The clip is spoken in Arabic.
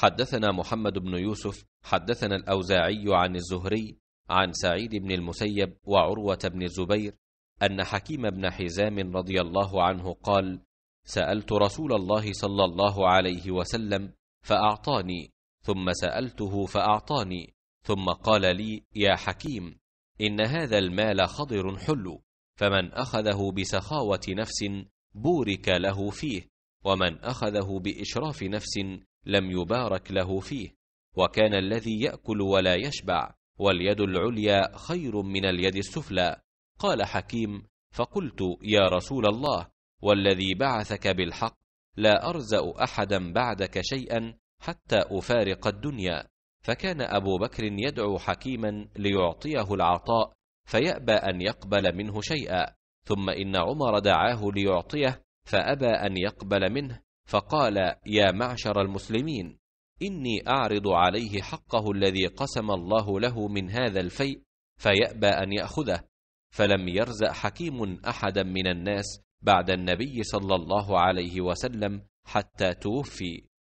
حدثنا محمد بن يوسف حدثنا الاوزاعي عن الزهري عن سعيد بن المسيب وعروه بن الزبير ان حكيم بن حزام رضي الله عنه قال سالت رسول الله صلى الله عليه وسلم فاعطاني ثم سالته فاعطاني ثم قال لي يا حكيم ان هذا المال خضر حلو فمن اخذه بسخاوه نفس بورك له فيه ومن اخذه باشراف نفس لم يبارك له فيه وكان الذي ياكل ولا يشبع واليد العليا خير من اليد السفلى قال حكيم فقلت يا رسول الله والذي بعثك بالحق لا ارزا احدا بعدك شيئا حتى افارق الدنيا فكان ابو بكر يدعو حكيما ليعطيه العطاء فيابى ان يقبل منه شيئا ثم ان عمر دعاه ليعطيه فابى ان يقبل منه فقال يا معشر المسلمين إني أعرض عليه حقه الذي قسم الله له من هذا الفيء فيأبى أن يأخذه فلم يرزأ حكيم أحدا من الناس بعد النبي صلى الله عليه وسلم حتى توفي